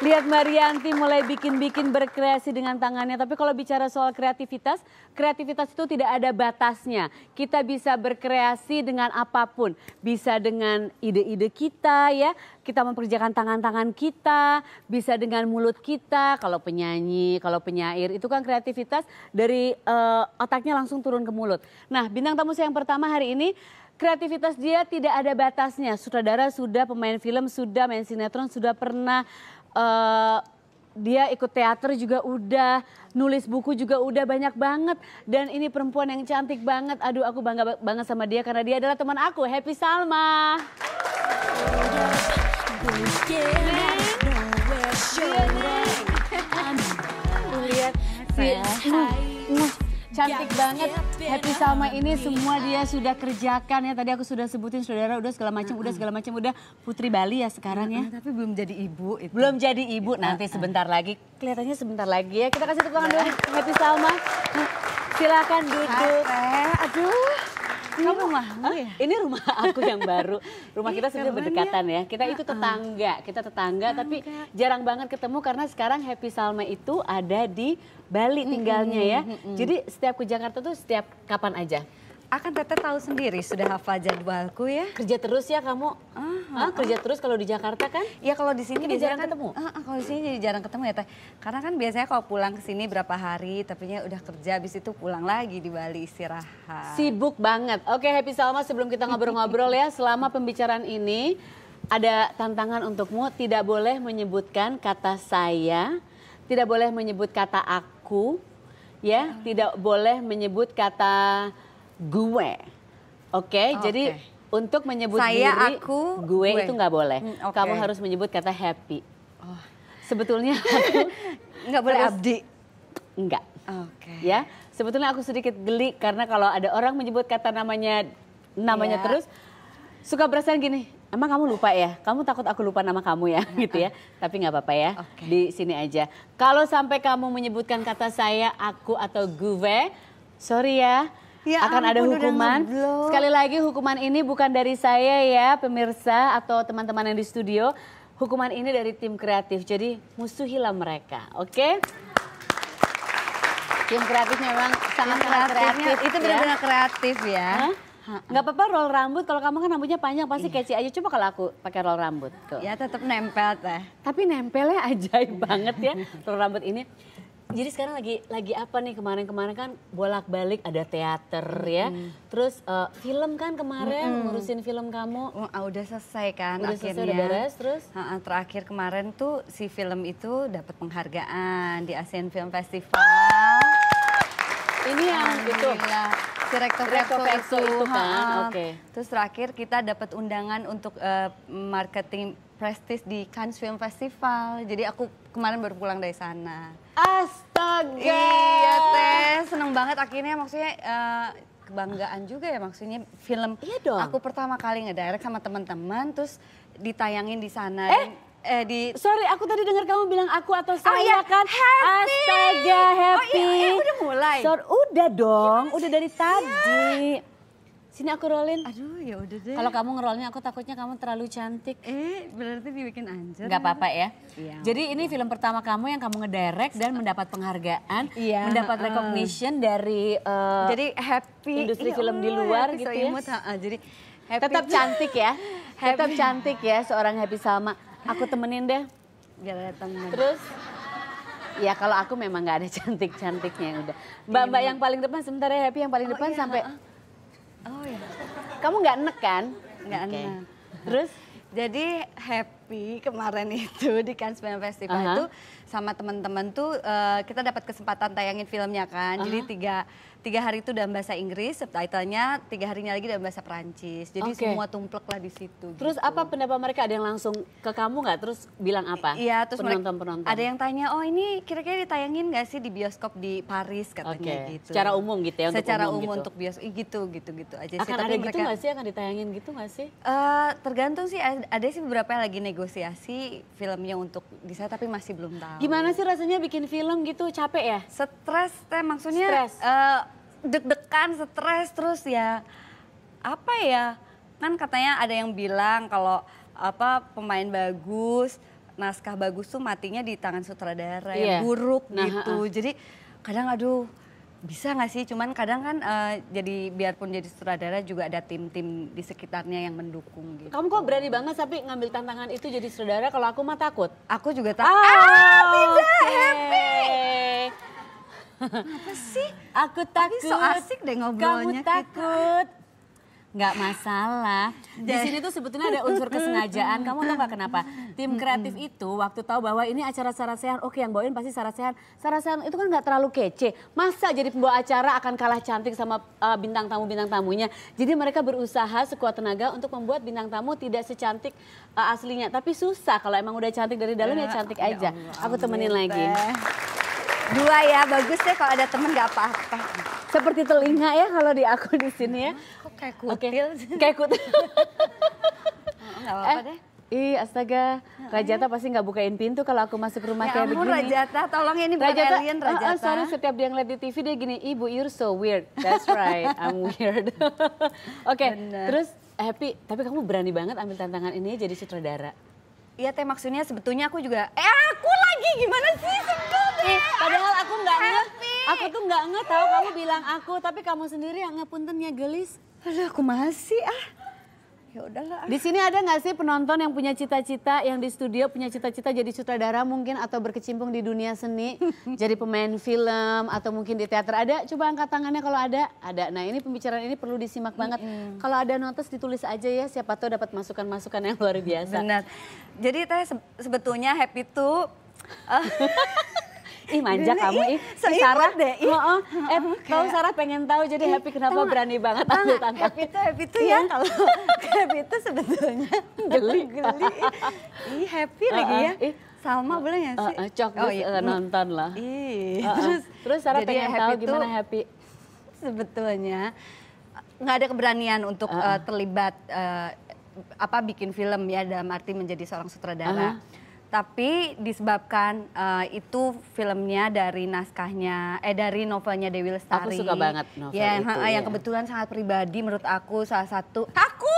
Lihat Marianti mulai bikin-bikin berkreasi dengan tangannya. Tapi kalau bicara soal kreativitas, kreativitas itu tidak ada batasnya. Kita bisa berkreasi dengan apapun. Bisa dengan ide-ide kita ya. Kita memperkerjakan tangan-tangan kita. Bisa dengan mulut kita. Kalau penyanyi, kalau penyair. Itu kan kreativitas dari uh, otaknya langsung turun ke mulut. Nah bintang tamu saya yang pertama hari ini kreativitas dia tidak ada batasnya. Sutradara sudah, pemain film sudah, main sinetron sudah pernah uh, dia ikut teater juga udah, nulis buku juga udah banyak banget. Dan ini perempuan yang cantik banget. Aduh aku bangga banget sama dia karena dia adalah teman aku, Happy Salma. Iya Lihat, cantik banget. Happy Salma ini semua dia sudah kerjakan ya. Tadi aku sudah sebutin saudara udah segala macam, udah segala macam, udah Putri Bali ya sekarang ya. Tapi belum jadi ibu itu. Belum jadi ibu nanti sebentar lagi. Kelihatannya sebentar lagi ya. Kita kasih tepuk tangan nah. dulu Happy Salma. Nah, silakan duduk. Aduh. Kamu rumah, ya? Ini rumah aku yang baru. Rumah kita sebenarnya berdekatan ya. Kita itu tetangga, kita tetangga, tetangga tapi jarang banget ketemu karena sekarang Happy Salma itu ada di Bali tinggalnya ya. Jadi setiap ke Jakarta tuh setiap kapan aja? akan Tete tahu sendiri sudah hafal jadwalku ya. Kerja terus ya kamu. Uh, uh, ah, kerja terus kalau di Jakarta kan? Iya kalau di sini jarang kan, ketemu. Uh, uh, kalau di sini jadi jarang ketemu ya Teh. Karena kan biasanya kalau pulang ke sini berapa hari, tapi ya udah kerja habis itu pulang lagi di Bali istirahat. Sibuk banget. Oke Happy Salma sebelum kita ngobrol-ngobrol ya selama pembicaraan ini ada tantangan untukmu tidak boleh menyebutkan kata saya, tidak boleh menyebut kata aku, ya, tidak boleh menyebut kata gue. Oke, okay? oh, jadi untuk menyebut Saya, diri aku, gue, gue. itu nggak boleh. Hmm, okay. Kamu harus menyebut kata happy. Oh. Sebetulnya aku nggak boleh abdi. Enggak. Oke. Okay. Ya, sebetulnya aku sedikit geli karena kalau ada orang menyebut kata namanya namanya yeah. terus suka berasa gini, emang kamu lupa ya? Kamu takut aku lupa nama kamu ya, gitu ya? Tapi nggak apa-apa ya, okay. di sini aja. Kalau sampai kamu menyebutkan kata saya, aku atau gue, sorry ya, Ya akan ampun, ada hukuman. Sekali lagi hukuman ini bukan dari saya ya pemirsa atau teman-teman yang di studio. Hukuman ini dari tim kreatif. Jadi musuhilah mereka, oke? Okay? Tim kreatif memang sangat-sangat kreatif. Itu ya. benar-benar ya. kreatif ya. Nggak apa-apa roll rambut, kalau kamu kan rambutnya panjang pasti iya. kece aja. Coba kalau aku pakai roll rambut. Tuh. Ya tetap nempel teh. Tapi nempelnya ajaib banget ya roll rambut ini. Jadi sekarang lagi lagi apa nih kemarin-kemarin kan bolak-balik ada teater mm ya. Terus uh, film kan kemarin mm ngurusin film kamu. Uh, udah selesai kan udah akhirnya. Selesai, udah beres terus. Uh, uh, terakhir kemarin tuh si film itu dapat penghargaan di ASEAN Film Festival. Ini yang itu direktur Rekopekso itu, itu kan. Oke. Okay. Terus terakhir kita dapat undangan untuk uh, marketing prestis di Cannes Film Festival. Jadi aku kemarin baru pulang dari sana. Astaga. Iya Teh, seneng banget akhirnya maksudnya uh, kebanggaan juga ya maksudnya film. Iya dong. Aku pertama kali ngedirect sama teman-teman terus ditayangin di sana. Eh eh di sorry aku tadi dengar kamu bilang aku atau oh, saya oh, iya. kan happy. astaga happy oh, iya, eh, iya, udah mulai Sorry, udah dong yes. udah dari tadi yeah. Sini aku rollin. Aduh, ya udah deh. Kalau kamu ngerolnya aku takutnya kamu terlalu cantik. Eh, berarti dibikin anjir. Gak apa-apa ya. Iya. Jadi ini film pertama kamu yang kamu ngederek dan mendapat penghargaan, iya, mendapat uh, recognition dari uh, Jadi happy industri iya, film iya, di luar happy, gitu ya. Imut, jadi happy. tetap cantik ya. Happy. Tetap cantik ya seorang Happy Salma. Aku temenin deh. Biar datang. Terus Ya kalau aku memang gak ada cantik-cantiknya yang udah. Mbak-mbak iya. yang paling depan sebentar ya Happy yang paling oh, depan iya, sampai uh Oh ya. Kamu nggak enek kan? Nggak okay. enek. Terus jadi happy kemarin itu di Cannes Film Festival uh -huh. itu sama teman-teman tuh uh, kita dapat kesempatan tayangin filmnya kan. Uh -huh. Jadi uh-huh. tiga tiga hari itu dalam bahasa Inggris, subtitlenya tiga harinya lagi dalam bahasa Perancis. Jadi okay. semua tumplek lah di situ. Terus gitu. apa pendapat mereka? Ada yang langsung ke kamu nggak? Terus bilang apa? Iya, terus penonton penonton. Ada yang tanya, oh ini kira-kira ditayangin nggak sih di bioskop di Paris katanya okay. gitu. Secara umum gitu ya? Untuk Secara umum, umum gitu. untuk bioskop gitu gitu gitu aja. Akan sih. ada Tapi gitu nggak sih? Akan ditayangin gitu nggak sih? Uh, tergantung sih. Ada sih beberapa yang lagi negosiasi filmnya untuk di saya tapi masih belum tahu. Gimana sih rasanya bikin film gitu capek ya? Stres teh maksudnya Stress. Uh, eh, deg-degan, stres terus ya apa ya? Kan katanya ada yang bilang kalau apa pemain bagus, naskah bagus tuh matinya di tangan sutradara yeah. yang iya. buruk nah, gitu. Uh. Jadi kadang aduh bisa nggak sih? Cuman kadang kan uh, jadi biarpun jadi sutradara juga ada tim-tim di sekitarnya yang mendukung gitu. Kamu kok berani banget tapi ngambil tantangan itu jadi sutradara? Kalau aku mah takut. Aku juga ah, takut. Oh, ah, tidak okay. happy. Apa sih? Aku takut. Tapi so asik deh ngobrolnya Kamu takut. Kita. Nggak masalah. Di sini tuh sebetulnya ada unsur kesengajaan. Kamu tahu kenapa? Tim kreatif itu waktu tahu bahwa ini acara Sarah Sehan, oke yang bawain pasti Sarah Sehan. Sarah Sehan itu kan nggak terlalu kece. Masa jadi pembawa acara akan kalah cantik sama uh, bintang tamu-bintang tamunya. Jadi mereka berusaha sekuat tenaga untuk membuat bintang tamu tidak secantik uh, aslinya. Tapi susah kalau emang udah cantik dari dalam ya, ya cantik ya aja. Aku temenin lagi. Dua ya, bagus deh ya kalau ada temen gak apa-apa. Seperti telinga ya kalau di aku di sini ya. Hmm, kok kayak kutil? Okay. Kayak kutil. Oh, gak apa-apa eh. deh. Ih astaga, nah, Rajata pasti nggak bukain pintu kalau aku masuk rumah ya kayak ampun, begini. Rajata, tolong ya ini bukan Rajata, alien eh, eh, Rajata. Oh, oh, sorry, setiap dia ngeliat di TV dia gini, ibu you're so weird. That's right, I'm weird. Oke, okay, terus Happy, tapi kamu berani banget ambil tantangan ini jadi sutradara. Iya teh maksudnya sebetulnya aku juga, eh aku lagi gimana sih sebetulnya? Nih, padahal aku nggak nge, aku tuh nggak nge tahu kamu bilang aku, tapi kamu sendiri yang ngepuntennya gelis. Aduh, aku masih ah. Ya udahlah. Ah. Di sini ada nggak sih penonton yang punya cita-cita, yang di studio punya cita-cita jadi sutradara mungkin atau berkecimpung di dunia seni, jadi pemain film atau mungkin di teater ada? Coba angkat tangannya kalau ada, ada. Nah ini pembicaraan ini perlu disimak banget. Mm -hmm. Kalau ada notes ditulis aja ya, siapa tahu dapat masukan-masukan yang luar biasa. Benar. Jadi teh sebetulnya happy tuh. Ih manja Dini, kamu, ih. So Sarah deh. Ih. Eh, oh, oh. Eh, okay. kalau Sarah pengen tahu jadi Happy kenapa tangan. berani banget ambil tangkap. Happy itu Happy itu ya iya. kalau Happy itu sebetulnya geli. geli. Ih happy lagi ya. Ih. Salma boleh ya sih? Uh, uh, cok, oh, iya. uh, nonton lah. Ih. Uh, uh. Terus, terus Sarah pengen tahu gimana Happy? Sebetulnya nggak ada keberanian untuk uh, uh, terlibat uh, apa bikin film ya dalam arti menjadi seorang sutradara. Uh -huh tapi disebabkan uh, itu filmnya dari naskahnya eh dari novelnya Dewi Lestari. Aku suka banget novel ya, itu. Yang ya. kebetulan sangat pribadi menurut aku salah satu aku.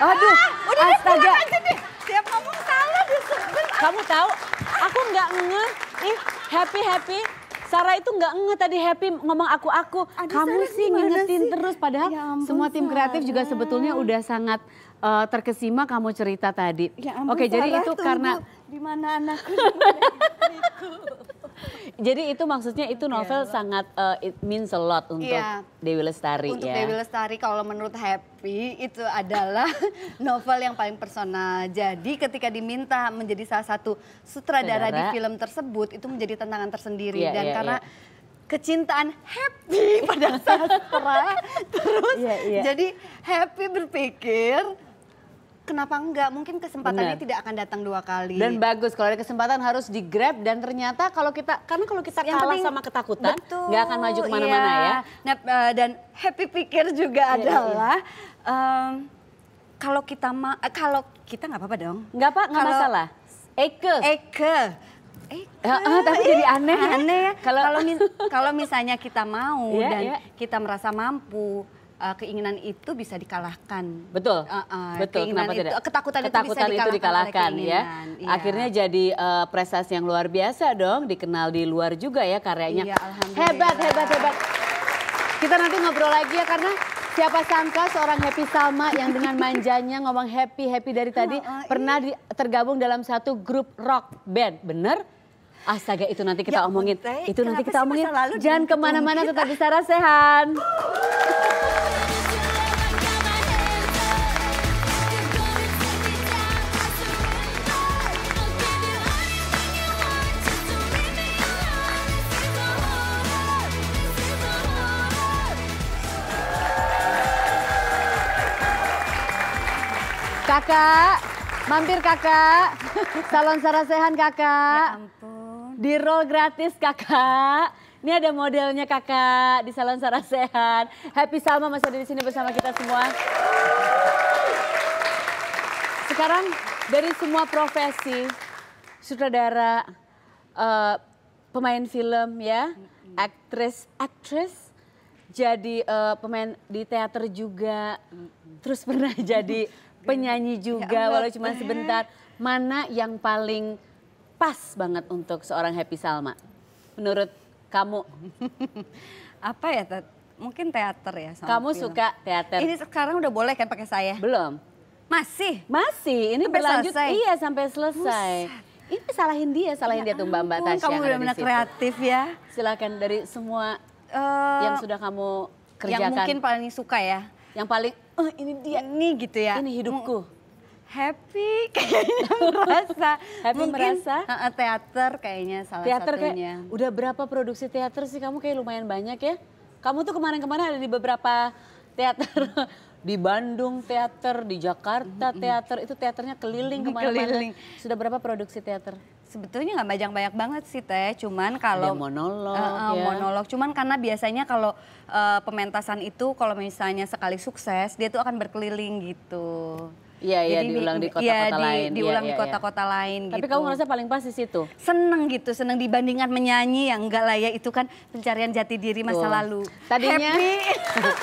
Aduh, ah, udah astaga. Aja deh. Siap ngomong salah Kamu tahu, aku nggak nge ih happy happy Sarah itu nggak nge tadi happy ngomong aku aku. Aduh, Kamu Sarah sih ngingetin terus padahal ya ampun, semua tim Sarah. kreatif juga sebetulnya udah sangat uh, terkesima kamu cerita tadi. Ya Oke, Sarah, jadi itu tunggu. karena di mana anakku Jadi itu maksudnya itu iya, novel yeah. sangat uh, it means a lot untuk yeah. Dewi Lestari untuk ya. Untuk Dewi Lestari kalau menurut Happy itu adalah novel yang paling personal. Jadi ketika diminta menjadi salah satu sutradara Sedara. di film tersebut itu menjadi tantangan tersendiri yeah, dan yeah, karena yeah kecintaan happy pada sastra terus yeah, yeah. jadi happy berpikir kenapa enggak? Mungkin kesempatannya Bener. tidak akan datang dua kali. Dan bagus kalau ada kesempatan harus di grab dan ternyata kalau kita karena kalau kita yang kalah sama ketakutan nggak akan maju kemana-mana iya. ya. Nah, e, dan happy pikir juga iya, iya. adalah um, kalau kita ma e, kalau kita nggak apa-apa dong. Nggak apa nggak masalah. Eke. Eke. Eh, Uh, tapi jadi iya. aneh. Ya. Aneh ya. Kalau kalau misalnya kita mau yeah, dan yeah. kita merasa mampu uh, keinginan itu bisa dikalahkan. Betul. Uh, uh, Betul. Keinginan Kenapa itu, tidak? Ketakutan, ketakutan itu bisa dikalahkan, itu dikalahkan ya. ya. Akhirnya jadi uh, prestasi yang luar biasa dong, dikenal di luar juga ya karyanya. Iya, hebat, hebat, hebat. Kita nanti ngobrol lagi ya karena Siapa sangka seorang Happy Salma yang dengan manjanya ngomong happy happy dari tadi oh, oh, pernah iya. di, tergabung dalam satu grup rock band, bener? Astaga itu nanti kita ya, omongin, itu nanti kita omongin. Jangan kemana-mana tetap di Sarasehan. Uh. Kakak, mampir kakak. Salon Sarasehan kakak. Ya ampun. Di roll gratis kakak. Ini ada modelnya kakak di Salon Sarasehan. Happy Salma masih ada di sini bersama kita semua. Sekarang dari semua profesi, sutradara, uh, pemain film ya, aktris, aktris, jadi uh, pemain di teater juga, terus pernah jadi Gitu. penyanyi ya juga ya, walau cuma sebentar. Mana yang paling pas banget untuk seorang Happy Salma? Menurut kamu? Apa ya, Mungkin teater ya sama Kamu film. suka teater? Ini sekarang udah boleh kan pakai saya? Belum. Masih? Masih, ini sampai berlanjut selesai. iya sampai selesai. Buset. Ini salahin dia, salahin ya dia tuh Mbak Mbak Tasya. Kamu udah benar kreatif ya. Silakan dari semua uh, yang sudah kamu kerjakan. Yang mungkin paling suka ya. Yang paling oh ini dia. Ini gitu ya. Ini hidupku. Mm. happy kayaknya merasa. happy Mungkin, merasa? Uh, teater kayaknya salah teater satunya. Kayak, udah berapa produksi teater sih kamu kayak lumayan banyak ya? Kamu tuh kemarin-kemarin ada di beberapa teater. di Bandung teater, di Jakarta teater, itu teaternya keliling kemana-mana. Sudah berapa produksi teater? Sebetulnya nggak banyak-banyak banget sih teh, cuman kalau monolog, uh, uh, ya. monolog. Cuman karena biasanya kalau uh, pementasan itu kalau misalnya sekali sukses dia tuh akan berkeliling gitu. Iya iya diulang di iya, kota-kota ya, lain. Iya, di, diulang ya, di iya. kota-kota lain Tapi gitu. kamu merasa paling pas di situ? Seneng gitu, seneng dibandingkan menyanyi yang enggak lah ya itu kan pencarian jati diri masa Tuh. lalu. Tadinya Happy.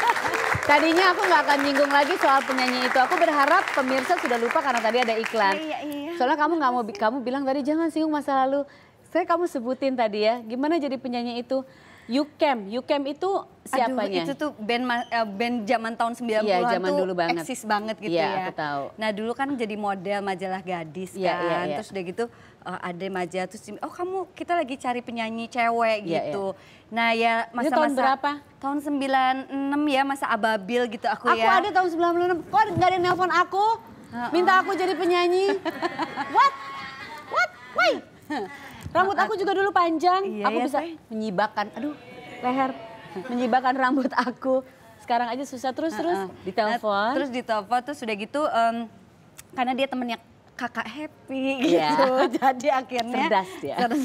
Tadinya aku nggak akan nyinggung lagi soal penyanyi itu. Aku berharap pemirsa sudah lupa karena tadi ada iklan. Iya, iya. Soalnya kamu nggak mau kamu bilang tadi jangan singgung masa lalu. Saya kamu sebutin tadi ya, gimana jadi penyanyi itu? You Cam, You Cam itu siapanya? Aduh, itu tuh band eh, band zaman tahun 90-an iya, ya, zaman tuh dulu banget. eksis banget gitu iya, ya. ya. tahu. Nah, dulu kan jadi model majalah gadis ya, kan. Ya, ya. Terus udah gitu uh, ada majalah terus oh kamu kita lagi cari penyanyi cewek ya, gitu. Ya. Nah, ya masa-masa tahun berapa? Tahun 96 ya, masa ababil gitu aku, aku ya. Aku ada tahun 96. Kok nggak ada nelpon aku? Minta aku jadi penyanyi. What? What? Why? Rambut aku juga dulu panjang. Iya, aku iya, bisa menyibakkan. Aduh, leher. Menyibakkan rambut aku. Sekarang aja susah terus terus uh, uh. ditelepon. Nah, terus ditelepon terus sudah gitu um, karena dia temennya kakak happy yeah. gitu. Jadi akhirnya cerdas ya. Terus,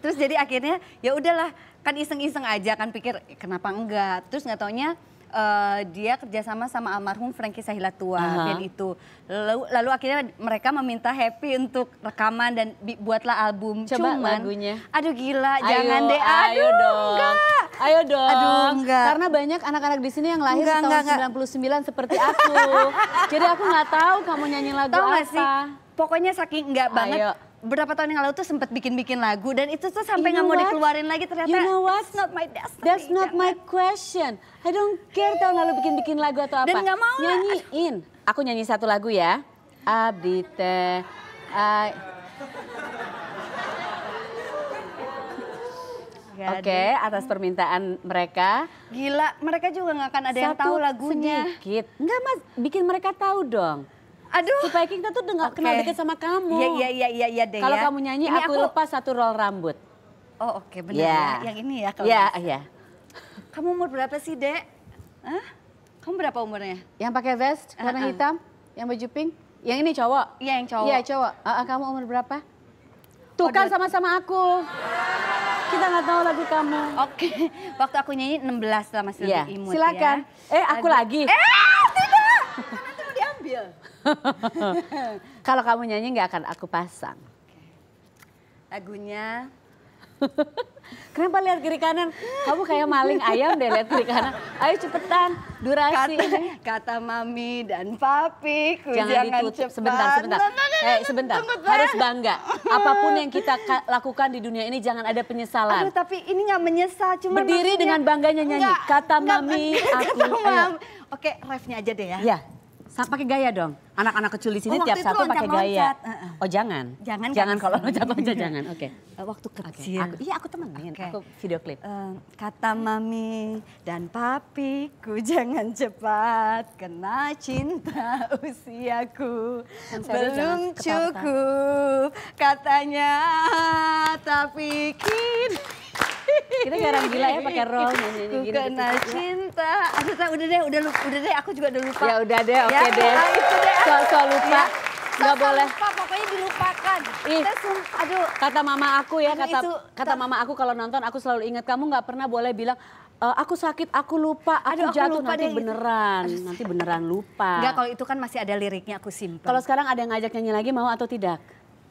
terus jadi akhirnya ya udahlah kan iseng-iseng aja kan pikir kenapa enggak. Terus nggak taunya uh, dia kerjasama sama almarhum Frankie tua uh -huh. itu. Lalu, lalu akhirnya mereka meminta Happy untuk rekaman dan buatlah album. Coba Cuman, lagunya. Aduh gila, ayo, jangan deh. Aduh, ayo dong. enggak. Ayo dong. Aduh, enggak. Karena banyak anak-anak di sini yang lahir enggak, tahun enggak, 99 enggak. seperti aku. Jadi aku nggak tahu kamu nyanyi lagu tahu apa. Sih? Pokoknya saking enggak banget. Ayo berapa tahun yang lalu tuh sempat bikin-bikin lagu dan itu tuh sampai nggak you know mau dikeluarin lagi ternyata you know what? that's not my destiny. That's not jangan. my question. I don't care tahun lalu bikin-bikin lagu atau apa. Dan nggak mau nyanyiin. Aduh. Aku nyanyi satu lagu ya. Abdi Oke, okay, atas permintaan mereka. Gila, mereka juga nggak akan ada Satu yang tahu lagunya. Sedikit. Enggak, Mas, bikin mereka tahu dong. Aduh. Supaya kita tuh dengar okay. kenal dekat sama kamu. Iya iya iya iya ya, deh. Kalau ya. kamu nyanyi aku, aku lepas satu roll rambut. Oh oke okay, benar iya. ya. Yang ini ya kalau. Iya iya. Kamu umur berapa sih, Dek? Hah? Kamu berapa umurnya? Yang pakai vest ah, warna uh -uh. hitam, yang baju pink, yang ini cowok. Iya yang cowok. Iya cowok. Uh -uh, kamu umur berapa? Oh, Tukar sama-sama aku. Kita nggak tahu lagu kamu. Oke, okay. waktu aku nyanyi 16 lah masih yeah. lebih imut ya. Silakan. ya. Eh aku Aduh. lagi. Eh! Kalau kamu nyanyi nggak akan aku pasang. Lagunya Kenapa lihat kiri kanan? Kamu kayak maling ayam deh lihat kiri kanan. Ayo cepetan, durasi. Kata, kata mami dan papi, ku jangan, jangan ditutup. Cepat. Sebentar, sebentar. Eh, sebentar. Harus bangga. Apapun yang kita lakukan di dunia ini jangan ada penyesalan. Aduh, tapi ini nggak menyesal. Cuma Berdiri maksudnya, dengan bangganya nyanyi. Enggak, kata enggak, mami, enggak, aku. Kata Oke, refnya aja deh ya. Ya. Sama pakai gaya dong. Anak-anak kecil di sini oh, tiap satu pakai gaya. Oh jangan. Jangan. Jangan kalau loncat-loncat jangan. Oke. Okay. Waktu kecil. Okay. Aku, iya aku temenin. Okay. Aku video klip. Uh, kata mami dan papiku jangan cepat kena cinta usiaku kan belum cukup katanya tapi kini. Kita jarang gila ya pakai roll nyanyi gini. Gitu. Nah, cinta. Aduh, udah deh, udah lupa, udah deh, aku juga udah lupa. Ya udah deh, oke okay ya, deh. Nah, itu Soal soal lupa. Ya. Gak boleh. Lupa, pokoknya dilupakan. Ih. aduh. Kata mama aku ya, kata itu, kata mama aku kalau nonton aku selalu ingat kamu nggak pernah boleh bilang Uh, aku sakit, aku lupa, aku Aduh, jatuh aku lupa nanti gitu. beneran, aduh. nanti beneran lupa. Enggak, kalau itu kan masih ada liriknya aku simpan, Kalau sekarang ada yang ngajak nyanyi lagi mau atau tidak?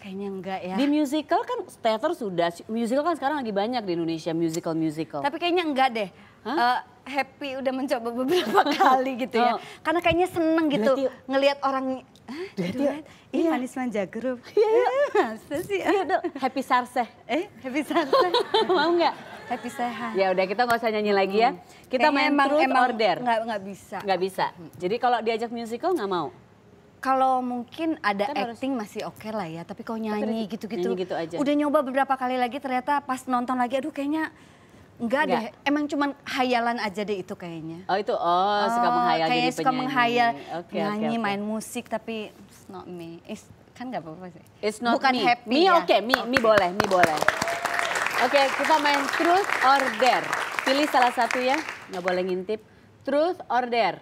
Kayaknya enggak ya. Di musical kan teater sudah, musical kan sekarang lagi banyak di Indonesia, musical-musical. Tapi kayaknya enggak deh. Huh? Uh, eh, happy udah mencoba beberapa kali gitu ya. Oh. Karena kayaknya seneng gitu Berarti... ngelihat orang Hah, gitu kan? ini iya. manis manja grup. Iya, iya. Masa sih? Iya, dok. Happy sarse, Eh, Happy sarse, Mau enggak? Happy sehat. Ya udah kita nggak usah nyanyi lagi ya. Hmm. Kita Kayaknya main emang, truth emang order. Nggak nggak bisa. Nggak bisa. Jadi kalau diajak musical nggak mau kalau mungkin ada kan acting harus... masih oke okay lah ya, tapi kalau nyanyi gitu-gitu gitu Udah nyoba beberapa kali lagi ternyata pas nonton lagi aduh kayaknya Enggak, enggak deh, emang cuman hayalan aja deh itu kayaknya. Oh itu, oh suka oh, menghayal kayak jadi penyanyi. suka menghayal, okay, nyanyi, okay, okay. main musik tapi it's not me. It's, kan nggak apa-apa sih. It's not Bukan me. happy me, ya. oke, okay, me, okay. me boleh, me boleh. Oke, okay, kita main truth or dare. Pilih salah satu ya, nggak boleh ngintip. Truth or dare?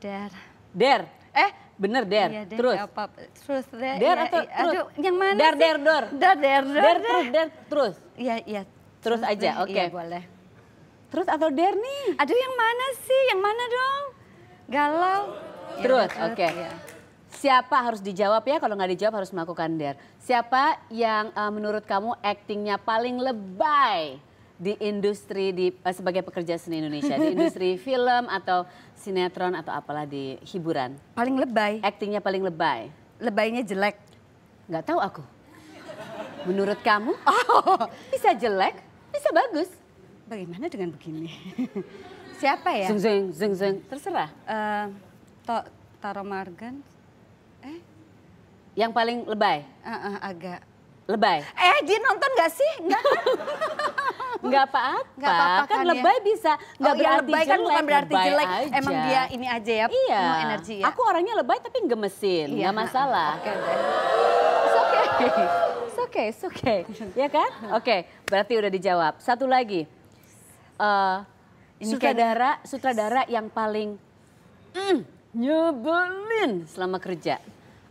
Dare. Der. Eh, bener der. Iya, der terus. Apa? Terus der. Der ya, atau iya, terus? Aduh, yang mana der, sih? Der, der, der. Der, der, der. Terus, der, terus. Iya, iya. Terus, terus aja, oke. Okay. Iya, boleh. Terus atau der nih? Aduh, yang mana sih? Yang mana dong? Galau. Iya, terus, ya, oke. Okay. iya. Siapa harus dijawab ya? Kalau nggak dijawab harus melakukan der. Siapa yang uh, menurut kamu aktingnya paling lebay? di industri di eh, sebagai pekerja seni Indonesia di industri film atau sinetron atau apalah di hiburan? Paling lebay. Aktingnya paling lebay. Lebaynya jelek. Nggak tahu aku. Menurut kamu? Oh, bisa jelek, bisa bagus. Bagaimana dengan begini? Siapa ya? Zeng zeng zeng zeng. Terserah. Uh, to, Taro Margan. Eh? Yang paling lebay? Uh, uh, agak. Lebay. Eh, dia nonton gak sih? nggak kan? Nggak apa-apa. Nggak kan, kan ya? lebay bisa. Nggak oh, berarti kan jelek. kan bukan berarti jelek. Emang dia ini aja ya, iya. energi ya. Aku orangnya lebay tapi gemesin, iya. nggak masalah. Oke oke oke ya kan? Oke, berarti udah dijawab. Satu lagi. Uh, sutradara, sutradara yang paling mm, nyebelin selama kerja.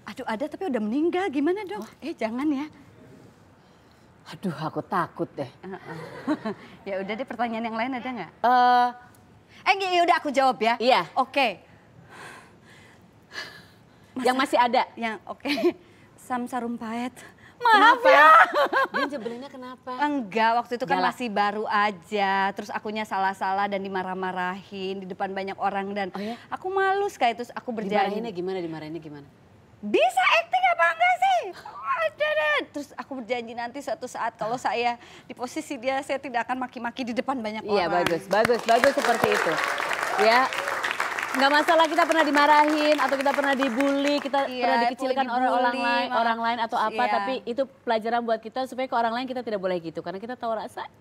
Aduh ada tapi udah meninggal gimana dong? Oh. Eh jangan ya. Aduh, aku takut deh. ya udah deh, pertanyaan yang lain ada nggak? eh, eh ya udah aku jawab ya. Iya. Oke. Okay. yang masih ada. Yang oke. Okay. sarumpaet Maaf ya. Dia jebelinnya kenapa? Enggak, waktu itu kan masih baru aja. Terus akunya salah-salah dan dimarah-marahin di depan banyak orang dan oh, ya? aku malu sekali terus aku berjalan Dimarahinnya gimana? Dimarahinnya gimana? bisa acting apa enggak sih? Oh, Terus aku berjanji nanti suatu saat kalau saya di posisi dia saya tidak akan maki-maki di depan banyak iya, orang. Iya bagus, bagus, bagus seperti itu. Ya, nggak masalah kita pernah dimarahin atau kita pernah dibully, kita iya, pernah dikecilkan orang orang lain, orang lain atau apa, iya. tapi itu pelajaran buat kita supaya ke orang lain kita tidak boleh gitu karena kita tahu rasanya.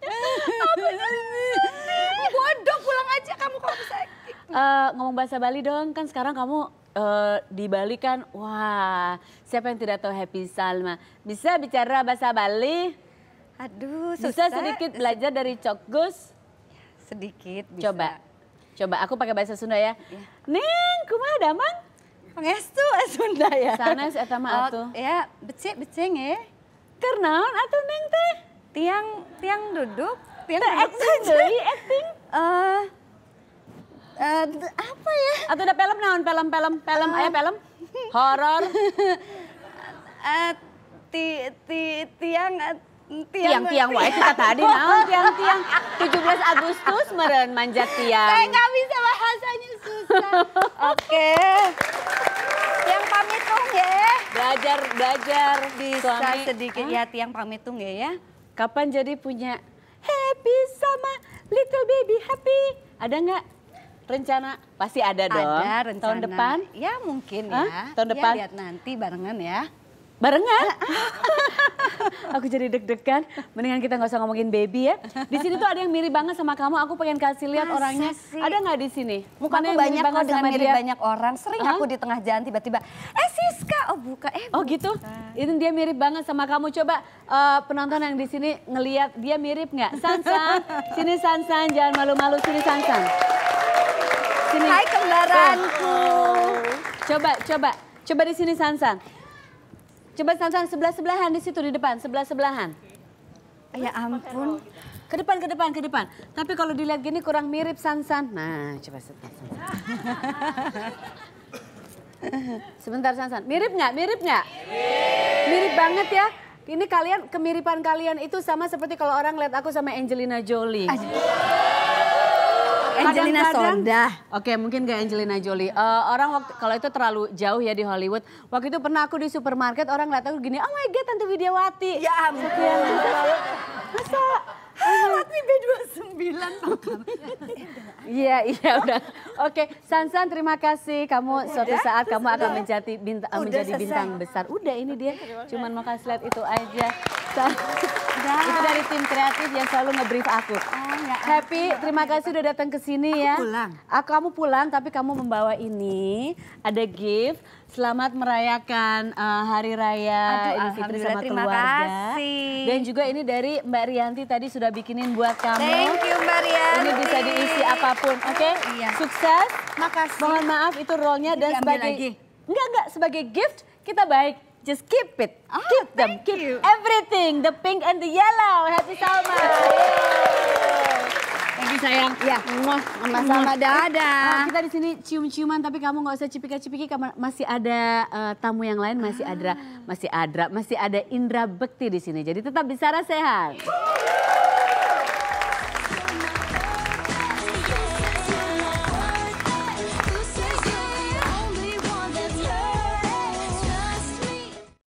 apa Bodoh pulang aja kamu kalau bisa. Uh, eh, ngomong bahasa Bali dong, kan sekarang kamu uh, di Bali kan, wah siapa yang tidak tahu Happy Salma? Bisa bicara bahasa Bali? Aduh, susah. Bisa sedikit belajar dari Cok Sedikit bisa. Coba, coba aku pakai bahasa Sunda ya. ya. Neng, kumaha damang? Pengestu eh, Sunda ya. Sana eta mah oh, atuh. Ya, becik becik ya. Kenaon atau Neng teh? Tiang tiang duduk, tiang duduk acting, acting. uh, Uh, apa ya? Atau ada film naon film film film uh, ayah film eh. horor. Eh, ti ti tiang tiang tiang wae kita tadi naon tiang tiang 17 Agustus meren manjat tiang. Saya nggak bisa bahasanya susah. Oke. Okay. Tiang pamit dong ya. Belajar belajar bisa Suami. sedikit huh? Ah? ya tiang pamit dong ya, ya. Kapan jadi punya happy sama little baby happy? Ada nggak? rencana pasti ada dong. Ada rencana. Tahun depan? Ya mungkin Hah? Ya. Tahun ya, depan? Ya, lihat nanti barengan ya. Barengan? Ah, ah. aku jadi deg-degan. Mendingan kita nggak usah ngomongin baby ya. Di sini tuh ada yang mirip banget sama kamu. Aku pengen kasih lihat orangnya. Sih? Ada nggak di sini? Muka aku banyak kok dengan mirip dia? banyak orang. Sering huh? aku di tengah jalan tiba-tiba, eh Siska, oh buka, eh Oh gitu? Ini dia mirip banget sama kamu. Coba uh, penonton yang di sini ngeliat dia mirip nggak? Sansan, sini Sansan, jangan malu-malu sini Sansan sini. Hai kembaranku. Coba, coba, coba di sini Sansan. Coba Sansan sebelah-sebelahan di situ di depan, sebelah-sebelahan. Eh, ya ampun. Ke depan, ke depan, ke depan. Tapi kalau dilihat gini kurang mirip Sansan. Nah, coba sebentar Sansan. sebentar Sansan. Mirip nggak? Mirip nggak? Mirip. banget ya. Ini kalian, kemiripan kalian itu sama seperti kalau orang lihat aku sama Angelina Jolie. Aduh. Angelina Sondah. Oke, okay, mungkin kayak Angelina Jolie. Uh, orang waktu kalau itu terlalu jauh ya di Hollywood. Waktu itu pernah aku di supermarket orang ngeliat aku gini, "Oh my god, Tante Widiawati." Ya ampun. Masa Ratmi ah, B29 Iya, iya udah. Oke, okay. Sansan terima kasih. Kamu udah, suatu saat kamu akan menjadi bintang udah, menjadi bintang besar. Udah ini dia. Cuman mau kasih lihat itu aja. Sansan. Dah. Itu dari tim kreatif yang selalu ngebrief aku. Oh, ya, ya Happy, aku, terima kasih udah datang ke sini ya. pulang. Aku, ah, kamu pulang tapi kamu membawa ini, ada gift. Selamat merayakan uh, Hari Raya Aduh, Idul Fitri sama terima keluarga. Kasih. Dan juga ini dari Mbak Rianti tadi sudah bikinin buat kamu. Thank you Mbak Rianti. Ini bisa diisi apapun, oke? Okay? Iya. Sukses. Makasih. Mohon maaf itu rollnya dan sebagai lagi. enggak enggak sebagai gift kita baik just keep it. Oh, keep them. Keep everything. The pink and the yellow. Happy Salma. Thank you sayang. Ya, sama-sama dadah. Ah, kita ah. di sini cium-ciuman tapi kamu nggak usah cipika-cipiki masih ada uh, tamu yang lain, masih ada masih ada masih ada Indra Bekti di sini. Jadi tetap di Sarah sehat.